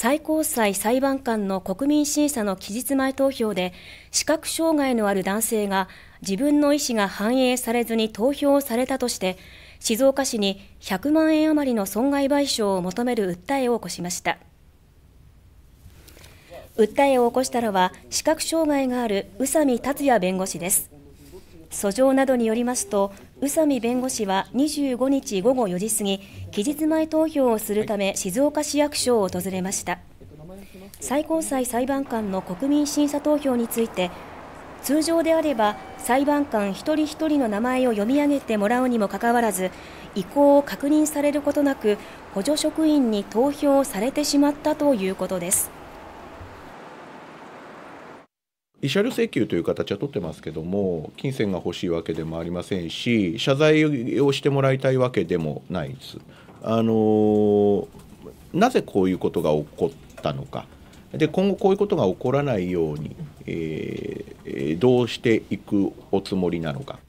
最高裁裁判官の国民審査の期日前投票で視覚障害のある男性が自分の意思が反映されずに投票をされたとして静岡市に100万円余りの損害賠償を求める訴えを起こしました訴えを起こしたのは視覚障害がある宇佐美達也弁護士です訴状などによりますと宇佐美弁護士は25日午後4時過ぎ期日前投票をするため静岡市役所を訪れました最高裁裁判官の国民審査投票について通常であれば裁判官一人一人の名前を読み上げてもらうにもかかわらず意向を確認されることなく補助職員に投票されてしまったということです慰謝料請求という形は取ってますけども金銭が欲しいわけでもありませんし謝罪をしてもらいたいわけでもないです。あのなぜこういうことが起こったのかで今後こういうことが起こらないように、えー、どうしていくおつもりなのか。